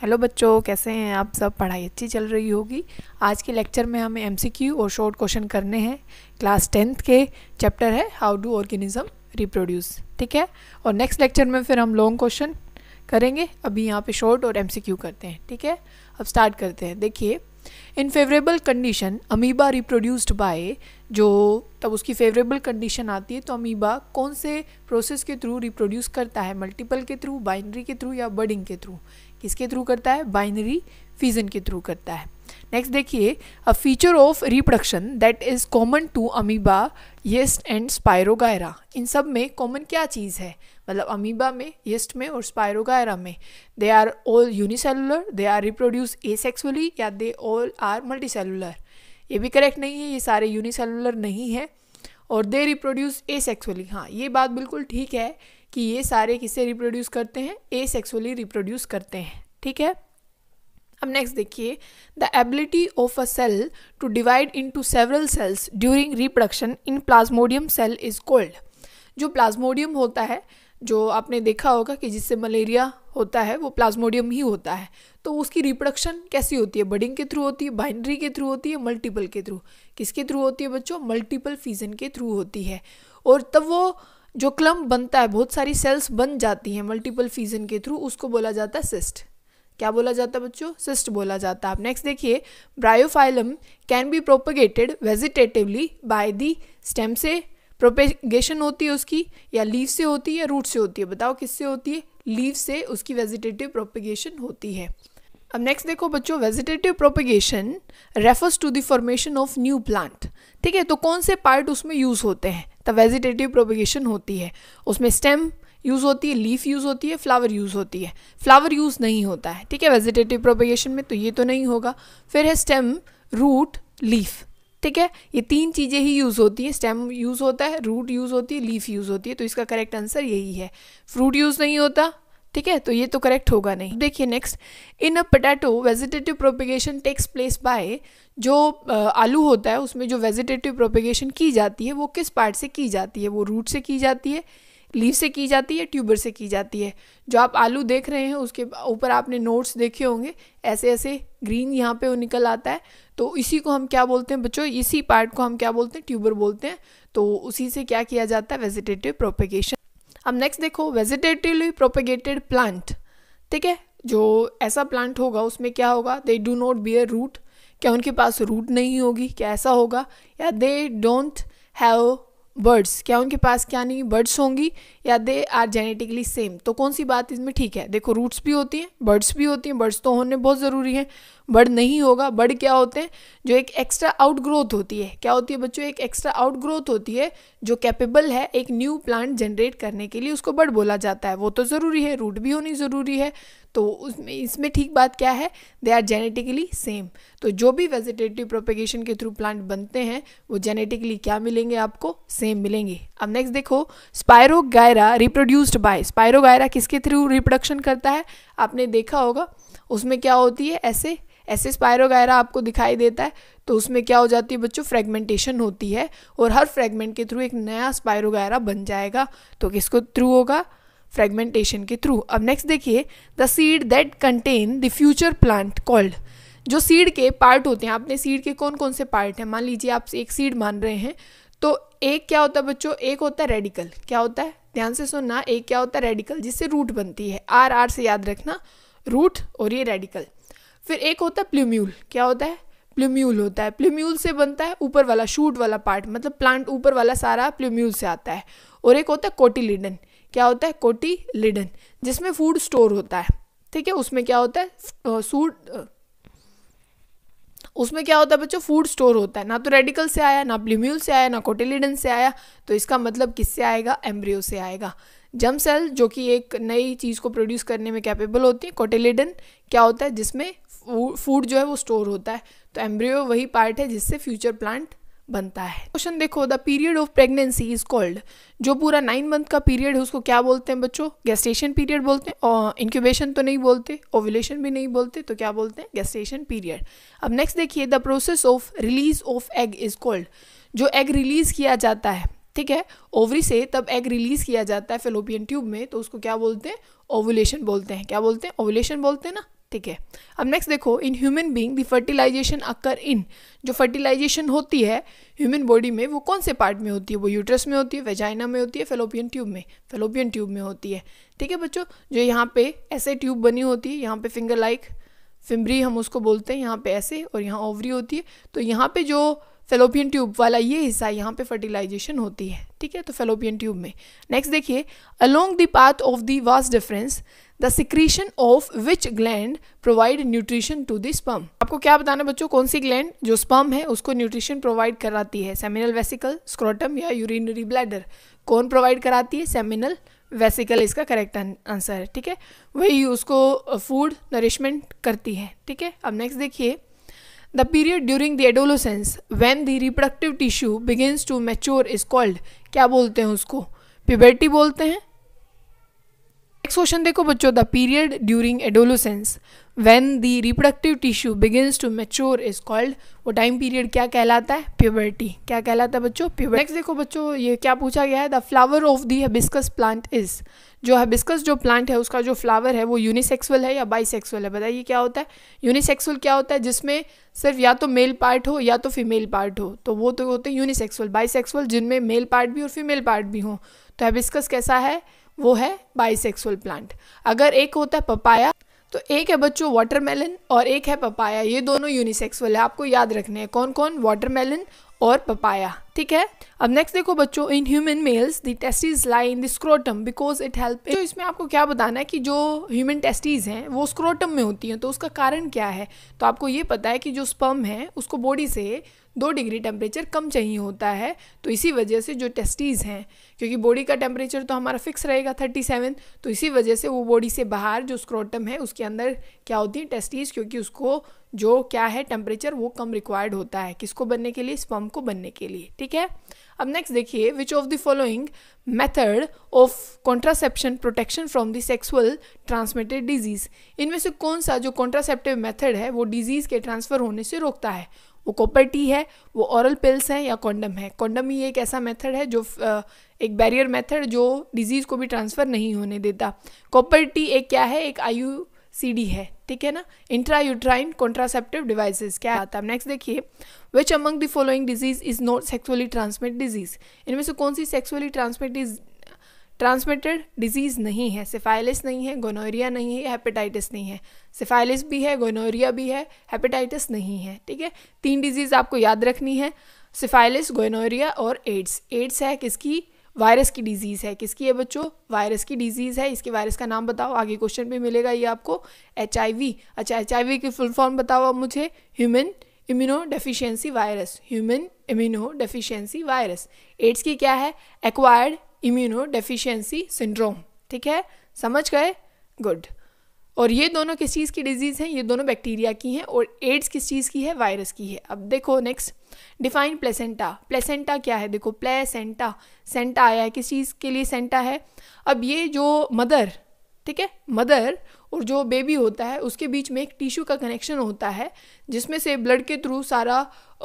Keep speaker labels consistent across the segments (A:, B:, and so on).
A: hello बच्चों कैसे हैं आप सब पढ़ाई अच्छी चल रही होगी आज के लेक्चर में हमें एमसीक्यू और शॉर्ट क्वेश्चन करने हैं क्लास टेंथ के चैप्टर है हाउ डू ऑर्गेनिज्म रिप्रोड्यूस ठीक है और नेक्स्ट लेक्चर में फिर हम लॉन्ग क्वेश्चन करेंगे अभी यहाँ पे शॉर्ट और एमसीक्यू करते हैं ठीक है अब स्टार्ट करते हैं देखिए in favourable condition amoeba reproduced by जो तब उसकी फेवरेबल कंडीशन आती है तो अमीबा कौन से प्रोसेस के थ्रू रिप्रोड्यूस करता है मल्टीपल के थ्रू बाइनरी के थ्रू या बर्डिंग के थ्रू किसके थ्रू करता है बाइनरी फीजन के थ्रू करता है नेक्स्ट देखिए a feature of reproduction that is common to amoeba yeast and spirogyra इन सब में कॉमन क्या चीज़ है मतलब अमीबा में येस्ट में और स्पायरोगायरा में they are all unicellular they are reproduce asexually या they all are multi cellular ये भी करेक्ट नहीं है ये सारे यूनिसेलुलर नहीं है और दे रिप्रोड्यूस एसेक्सुअली हाँ ये बात बिल्कुल ठीक है कि ये सारे किसे रिप्रोड्यूस करते हैं ए सेक्सुअली रिप्रोड्यूस करते हैं ठीक है अब नेक्स्ट देखिए the ability of a cell to divide into several cells during reproduction in plasmodium cell is called जो प्लाज्मोडियम होता है जो आपने देखा होगा कि जिससे मलेरिया होता है वो प्लाज्मोडियम ही होता है तो उसकी रिप्रोडक्शन कैसी होती है बडिंग के थ्रू होती है बाइंड्री के थ्रू होती है मल्टीपल के थ्रू किसके थ्रू होती है बच्चों मल्टीपल फीजन के थ्रू होती है और तब वो जो क्लम बनता है बहुत सारी सेल्स बन जाती हैं मल्टीपल फीजन के थ्रू उसको बोला जाता है सिस्ट क्या बोला जाता है बच्चों सिस्ट बोला जाता है आप नेक्स्ट देखिए bryophyllum can be propagated vegetatively by the stem से प्रोपेगेशन होती है उसकी या लीव से होती है या रूट से होती है बताओ किससे होती है लीव से उसकी वेजिटेटिव प्रोपिगेशन होती है अब नेक्स्ट देखो बच्चों vegetative propagation refers to the formation of new plant ठीक है तो कौन से पार्ट उसमें यूज़ होते हैं द वेजिटेटिव प्रोपिगेशन होती है उसमें स्टेम यूज़ होती है लीफ यूज़ होती है फ्लावर यूज़ होती है फ्लावर यूज़ नहीं होता है ठीक है वेजिटेटिव प्रोपिगेशन में तो ये तो नहीं होगा फिर है स्टेम रूट लीफ ठीक है ये तीन चीज़ें ही यूज़ होती हैं स्टेम यूज़ होता है रूट यूज़ होती है लीफ यूज़ होती है तो इसका करेक्ट आंसर यही है फ्रूट यूज़ नहीं होता ठीक है तो ये तो करेक्ट होगा नहीं देखिए next in a potato vegetative propagation takes place by जो आलू होता है उसमें जो वेजिटेटिव प्रोपिगेशन की जाती है वो किस पार्ट से की जाती है वो रूट से की जाती है लीव से की जाती है ट्यूबर से की जाती है जो आप आलू देख रहे हैं उसके ऊपर आपने नोट्स देखे होंगे ऐसे ऐसे ग्रीन यहाँ पे वो निकल आता है तो इसी को हम क्या बोलते हैं बच्चों इसी पार्ट को हम क्या बोलते हैं ट्यूबर बोलते हैं तो उसी से क्या किया जाता है वेजिटेटिव प्रोपिगेशन अब नेक्स्ट देखो वेजिटेटिवली प्रोपेगेटेड प्लांट ठीक है जो ऐसा प्लांट होगा उसमें क्या होगा they do not bear root क्या उनके पास रूट नहीं होगी क्या ऐसा होगा या दे डोंट हैव बर्ड्स क्या उनके पास क्या नहीं बर्ड्स होंगी या दे आर जेनेटिकली सेम तो कौन सी बात इसमें ठीक है देखो रूट्स भी होती हैं बर्ड्स भी होती हैं बर्ड्स तो होने बहुत ज़रूरी हैं बर्ड नहीं होगा बर्ड क्या होते हैं जो एक एक्स्ट्रा आउट ग्रोथ होती है क्या होती है बच्चों एक एक्स्ट्रा आउट ग्रोथ होती है जो कैपेबल है एक न्यू प्लांट जनरेट करने के लिए उसको बर्ड बोला जाता है वो तो ज़रूरी है रूट भी होनी ज़रूरी है तो उसमें इसमें ठीक बात क्या है दे आर जेनेटिकली सेम तो जो भी वेजिटेटिव प्रोपेगेशन के थ्रू प्लांट बनते हैं वो जेनेटिकली क्या मिलेंगे आपको सेम मिलेंगे अब नेक्स्ट देखो स्पायरोगायरा रिप्रोड्यूस्ड बाय स्पायरोगायरा किसके थ्रू रिप्रोडक्शन करता है आपने देखा होगा उसमें क्या होती है ऐसे ऐसे स्पायरोगायरा आपको दिखाई देता है तो उसमें क्या हो जाती है बच्चों फ्रेगमेंटेशन होती है और हर फ्रेगमेंट के थ्रू एक नया स्पायरोगायरा बन जाएगा तो किसको थ्रू होगा फ्रेगमेंटेशन के थ्रू अब नेक्स्ट देखिए the seed that contain the future plant called जो सीड के पार्ट होते हैं आपने सीड के कौन कौन से पार्ट हैं मान लीजिए आप एक सीड मान रहे हैं तो एक क्या होता है बच्चों एक होता है रेडिकल क्या होता है ध्यान से सुनना एक क्या होता है रेडिकल जिससे रूट बनती है आर आर से याद रखना रूट और ये रेडिकल फिर एक होता है प्ल्यूम्यूल क्या होता है प्ल्यूम्यूल होता है प्ल्यूम्यूल से बनता है ऊपर वाला शूट वाला पार्ट मतलब प्लांट ऊपर वाला सारा प्ल्यूम्यूल से आता है और एक होता है कोटिलिडन क्या होता है कोटिलिडन जिसमें फूड स्टोर होता है ठीक है उसमें क्या होता है सूट उसमें क्या होता है बच्चों फूड स्टोर होता है ना तो रेडिकल से आया ना ब्लिम्यूल से आया ना कोटेलिडन से आया तो इसका मतलब किससे आएगा एम्ब्रियो से आएगा जम सेल जो कि एक नई चीज़ को प्रोड्यूस करने में कैपेबल होती है कोटेलिडन क्या होता है जिसमें फूड जो है वो स्टोर होता है तो एम्ब्रियो वही पार्ट है जिससे फ्यूचर प्लांट बनता है क्वेश्चन देखो the period of pregnancy is called जो पूरा नाइन मंथ का पीरियड है उसको क्या बोलते हैं बच्चों गेस्टेशन पीरियड बोलते हैं और इंक्यूबेशन तो नहीं बोलते ओवुलेशन भी नहीं बोलते तो क्या बोलते हैं गेस्टेशन पीरियड अब नेक्स्ट देखिए the process of release of egg is called जो एग रिलीज किया जाता है ठीक है ओवरी से तब एग रिलीज किया जाता है फेलोपियन ट्यूब में तो उसको क्या बोलते हैं ओवुलेशन बोलते हैं क्या बोलते हैं ओवुलेशन बोलते हैं ना ठीक है अब नेक्स्ट देखो in human being the fertilization occur in जो फर्टिलाइजेशन होती है ह्यूमन बॉडी में वो कौन से पार्ट में होती है वो यूट्रस में होती है वेजाइना में होती है फेलोपियन ट्यूब में फेलोपियन ट्यूब में होती है ठीक है बच्चों जो यहाँ पे ऐसे ट्यूब बनी होती है यहाँ पे फिंगर लाइक फिम्बरी हम उसको बोलते हैं यहाँ पे ऐसे और यहाँ ओवरी होती है तो यहाँ पे जो फेलोपियन ट्यूब वाला ये हिस्सा यहाँ पे फर्टिलाइजेशन होती है ठीक है तो फेलोपियन ट्यूब में नेक्स्ट देखिए along the path of the vas deferens the secretion of which gland provide nutrition to the sperm आपको क्या बताना बच्चों कौन सी ग्लैंड जो स्पम है उसको न्यूट्रिशन प्रोवाइड कराती है सेमिनल वेसिकल स्क्रोटम या यूरिनरी ब्लैडर कौन प्रोवाइड कराती है सेमिनल वेसिकल इसका करेक्ट आंसर है ठीक है वही उसको फूड नरिशमेंट करती है ठीक है अब नेक्स्ट देखिए the period during the adolescence when द reproductive tissue begins to mature is called क्या बोलते हैं उसको puberty बोलते हैं नेक्स्ट क्वेश्चन देखो बच्चों the period during adolescence when the reproductive tissue begins to mature is called वो टाइम पीरियड क्या कहलाता है प्योबर्टी क्या कहलाता है बच्चों प्योबर्टी नेक्स्ट देखो बच्चों ये क्या पूछा गया है the flower of the hibiscus plant is जो हबिस्कस जो प्लांट है उसका जो फ्लावर है वो यूनिसेक्सुअल है या बाइसेक्सुअल है बताइए क्या होता है यूनिसेक्सुअल क्या होता है जिसमें सिर्फ या तो मेल पार्ट हो या तो फीमेल पार्ट हो तो वो तो होते हैं यूनिसेक्सुअल बाइसेक्सुअल जिनमें मेल पार्ट भी और फीमेल पार्ट भी हो तो हबिस्कस कैसा है वो है बाइसेक्सुअल प्लांट अगर एक होता है पपाया तो एक है बच्चों वाटरमेलन और एक है पपाया ये दोनों यूनिसेक्सुअल है आपको याद रखने हैं कौन कौन वाटरमेलन और पपाया ठीक है अब नेक्स्ट देखो बच्चों in human males the testes lie in the scrotum because it help तो इसमें आपको क्या बताना है कि जो ह्यूमन टेस्टीज हैं वो स्क्रोटम में होती हैं तो उसका कारण क्या है तो आपको ये पता है कि जो स्पम है उसको बॉडी से दो डिग्री टेम्परेचर कम चाहिए होता है तो इसी वजह से जो टेस्टीज़ हैं क्योंकि बॉडी का टेम्परेचर तो हमारा फिक्स रहेगा थर्टी सेवन तो इसी वजह से वो बॉडी से बाहर जो स्क्रोटम है उसके अंदर क्या होती है टेस्टीज़ क्योंकि उसको जो क्या है टेम्परेचर वो कम रिक्वायर्ड होता है किसको बनने के लिए स्पर्म को बनने के लिए ठीक है अब नेक्स्ट देखिए which of the following method of contraception protection from the sexual transmitted disease इनमें से कौन सा जो कॉन्ट्रासेप्टिव मेथड है वो डिजीज़ के ट्रांसफ़र होने से रोकता है वो कॉपर टी है वो औरल पिल्स हैं या कॉन्डम है कॉन्डम ही एक ऐसा मेथड है जो एक बैरियर मेथड जो डिजीज़ को भी ट्रांसफ़र नहीं होने देता कॉपर टी एक क्या है एक आयु सी है ठीक है ना इंट्रा यूट्राइन कॉन्ट्रासेप्टिव डिवाइसेस क्या आता है नेक्स्ट देखिए which among the following disease is not sexually transmit disease इनमें से कौन सी सेक्सुअली ट्रांसमिट ट्रांसमिटेड डिजीज़ नहीं है सिफाइलिस नहीं है गोनोरिया नहीं है हेपेटाइटिस नहीं है सिफाइलिस भी है गोनोरिया भी है हेपेटाइटिस नहीं है ठीक है तीन डिजीज़ आपको याद रखनी है सिफाइलिस गोनोरिया और एड्स एड्स है किसकी वायरस की डिजीज़ है किसकी है बच्चों वायरस की डिजीज़ है इसके वायरस का नाम बताओ आगे क्वेश्चन भी मिलेगा ये आपको एच अच्छा एच की फुल फॉर्म बताओ आप मुझे human immunodeficiency virus human immunodeficiency virus AIDS की क्या है एक्वायर्ड इम्यूनो डेफिशिएंसी सिंड्रोम ठीक है समझ गए गुड और ये दोनों किस चीज़ की डिजीज़ हैं ये दोनों बैक्टीरिया की हैं और एड्स किस चीज़ की है वायरस की है अब देखो नेक्स्ट डिफाइन प्लेसेंटा प्लेसेंटा क्या है देखो प्लेसेंटा सेंटा आया है किस चीज़ के लिए सेंटा है अब ये जो मदर ठीक है मदर और जो बेबी होता है उसके बीच में एक टिश्यू का कनेक्शन होता है जिसमें से ब्लड के थ्रू सारा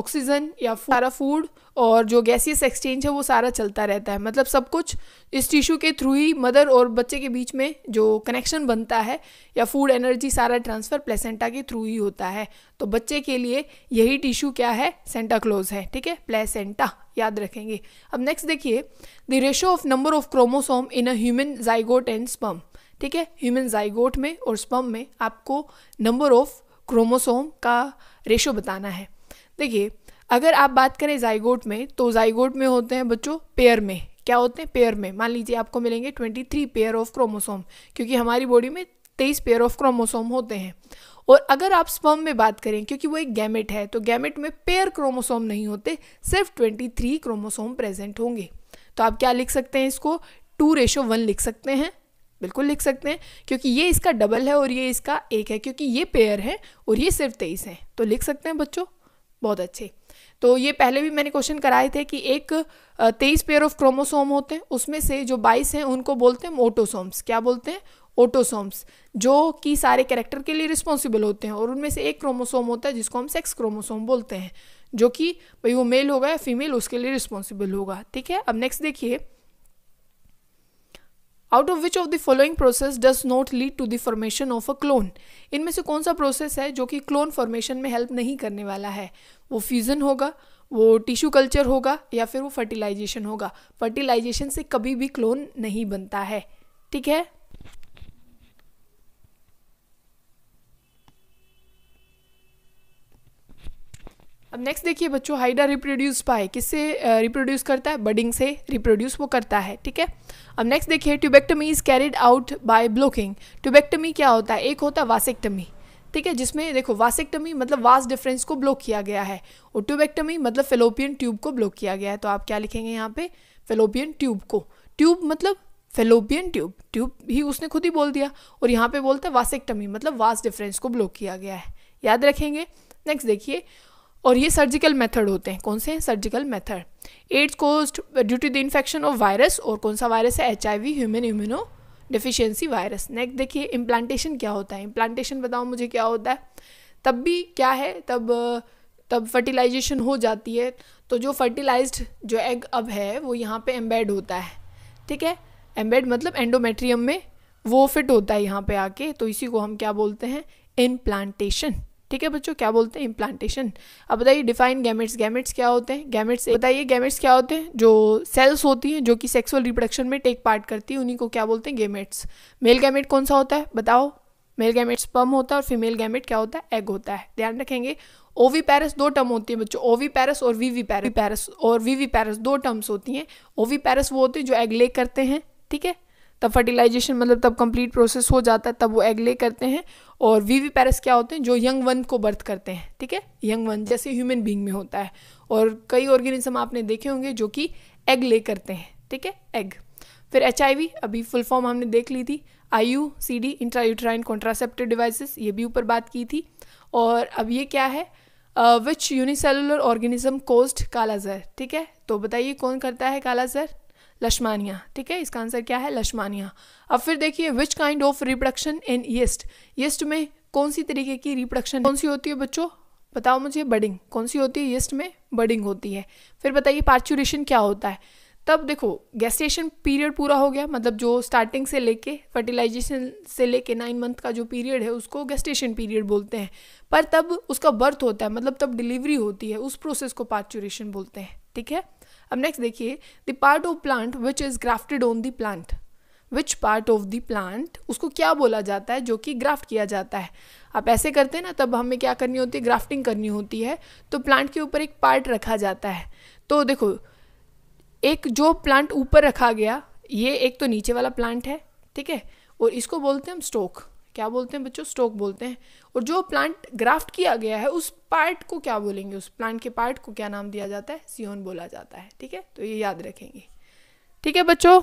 A: ऑक्सीजन या सारा फूड और जो गैसियस एक्सचेंज है वो सारा चलता रहता है मतलब सब कुछ इस टिश्यू के थ्रू ही मदर और बच्चे के बीच में जो कनेक्शन बनता है या फूड एनर्जी सारा ट्रांसफ़र प्लेसेंटा के थ्रू ही होता है तो बच्चे के लिए यही टिश्यू क्या है सेंटा क्लोज है ठीक है प्लेसेंटा याद रखेंगे अब नेक्स्ट देखिए the ratio of number of chromosome in a human zygote and sperm ठीक है ह्यूमन जाइगोट में और स्पम में आपको नंबर ऑफ क्रोमोसोम का रेशो बताना है देखिए अगर आप बात करें जाइगोट में तो जाइगोट में होते हैं बच्चों पेयर में क्या होते हैं पेयर में मान लीजिए आपको मिलेंगे twenty three pair of chromosome क्योंकि हमारी बॉडी में तेईस पेयर ऑफ क्रोमोसोम होते हैं और अगर आप स्पर्म में बात करें क्योंकि वो एक गैमेट है तो गैमेट में पेयर क्रोमोसोम नहीं होते सिर्फ ट्वेंटी थ्री क्रोमोसोम प्रेजेंट होंगे तो आप क्या लिख सकते हैं इसको टू रेशो वन लिख सकते हैं बिल्कुल लिख सकते हैं क्योंकि ये इसका डबल है और ये इसका एक है क्योंकि ये पेयर है और ये सिर्फ तेईस है तो लिख सकते हैं बच्चों बहुत अच्छे तो ये पहले भी मैंने क्वेश्चन कराए थे कि एक तेईस पेयर ऑफ क्रोमोसोम होते हैं उसमें से जो बाईस हैं उनको बोलते हैं ओटोसोम्स क्या बोलते हैं ऑटोसोम्स जो कि सारे कैरेक्टर के लिए रिस्पॉन्सिबल होते हैं और उनमें से एक क्रोमोसोम होता है जिसको हम सेक्स क्रोमोसोम बोलते हैं जो कि भाई वो मेल होगा या फीमेल उसके लिए रिस्पॉन्सिबल होगा ठीक है अब नेक्स्ट देखिए out of which of the following process does not lead to the formation of a clone इनमें से कौन सा प्रोसेस है जो कि क्लोन फॉर्मेशन में हेल्प नहीं करने वाला है वो फ्यूज़न होगा वो टिश्यू कल्चर होगा या फिर वो फर्टिलाइजेशन होगा फर्टिलाइजेशन से कभी भी क्लोन नहीं बनता है ठीक है अब नेक्स्ट देखिए बच्चों हाइडा रिप्रोड्यूस पाए किससे रिप्रोड्यूस करता है बडिंग से रिप्रोड्यूस वो करता है ठीक है अब नेक्स्ट देखिए tubectomy is carried out by blocking tubectomy क्या होता है एक होता है वासेक्टमी ठीक है जिसमें देखो वासेक्टमी मतलब वास डिफरेंस को ब्लॉक किया गया है और ट्यूबेक्टमी मतलब फेलोपियन ट्यूब को ब्लॉक किया गया है तो आप क्या लिखेंगे यहाँ पे फेलोपियन ट्यूब को ट्यूब मतलब फेलोपियन ट्यूब ट्यूब ही उसने खुद ही बोल दिया और यहाँ पे बोलता है वासेक्टमी मतलब वास डिफरेंस को ब्लॉक किया गया है याद रखेंगे नेक्स्ट देखिए और ये सर्जिकल मेथड होते हैं कौन से हैं surgical method AIDS caused due to the infection of virus और कौन सा वायरस है H I V human immunodeficiency virus next देखिए इम्प्लांटेशन क्या होता है इम्प्लांटेशन बताओ मुझे क्या होता है तब भी क्या है तब तब फर्टिलाइजेशन हो जाती है तो जो फर्टिलाइज जो एग अब है वो यहाँ पे एम्बेड होता है ठीक है एम्बेड मतलब एंडोमेट्रियम में वो फिट होता है यहाँ पे आके तो इसी को हम क्या बोलते हैं इम्प्लांटेशन ठीक है बच्चों क्या बोलते हैं इम्प्लांटेशन अब बताइए डिफाइन गैमेट्स गैमेट्स क्या होते हैं गैमेट्स बताइए गैमेट्स क्या होते हैं जो सेल्स होती हैं जो कि सेक्सुअल रिप्रोडक्शन में टेक पार्ट करती है उन्हीं को क्या बोलते हैं गैमेट्स मेल गैमेट कौन सा होता है बताओ मेल गैमेट स्पम होता है और फीमेल गैमेट क्या होता है एग होता है ध्यान रखेंगे ओवी पैरस दो टर्म होती है बच्चों ओवी पैरस और वीवी पैरस पैरस और वीवी पैरस दो टर्म्स होती हैं ओवी पैरस वो होते हैं जो एग ले करते हैं ठीक है तब फर्टिलाइजेशन मतलब तब कंप्लीट प्रोसेस हो जाता है तब वो एग ले करते हैं और वीवी पैरस क्या होते हैं जो यंग वन को बर्थ करते हैं ठीक है यंग वन जैसे ह्यूमन बींग में होता है और कई ऑर्गेनिज्म आपने देखे होंगे जो कि एग ले करते हैं ठीक है एग फिर एच अभी फुल फॉर्म हमने देख ली थी I U C D intrauterine contraceptive devices ये भी ऊपर बात की थी और अब ये क्या है which unicellular organism caused kala-azar ठीक है तो बताइए कौन करता है कालाजहर लशमानिया ठीक है इसका आंसर क्या है लशमानिया अब फिर देखिए which kind of reproduction in yeast yeast में कौन सी तरीके की रिप्रोडक्शन कौन सी होती है बच्चों बताओ मुझे बडिंग कौन सी होती है येस्ट में बडिंग होती है फिर बताइए पार्चुरेशन क्या होता है तब देखो गैस्टेशन पीरियड पूरा हो गया मतलब जो स्टार्टिंग से लेके फर्टिलाइजेशन से लेके नाइन मंथ का जो पीरियड है उसको गैस्टेशन पीरियड बोलते हैं पर तब उसका बर्थ होता है मतलब तब डिलीवरी होती है उस प्रोसेस को पार्चुरेशन बोलते हैं ठीक है अब नेक्स्ट देखिए the part of plant which is grafted on the plant which part of the plant उसको क्या बोला जाता है जो कि ग्राफ्ट किया जाता है आप ऐसे करते हैं ना तब हमें क्या करनी होती है ग्राफ्टिंग करनी होती है तो प्लांट के ऊपर एक पार्ट रखा जाता है तो देखो एक जो प्लांट ऊपर रखा गया ये एक तो नीचे वाला प्लांट है ठीक है और इसको बोलते हैं हम स्टोक क्या बोलते हैं बच्चों स्टोक बोलते हैं और जो प्लांट ग्राफ्ट किया गया है उस पार्ट को क्या बोलेंगे उस प्लांट के पार्ट को क्या नाम दिया जाता है सियोन बोला जाता है ठीक है तो ये याद रखेंगे ठीक है बच्चों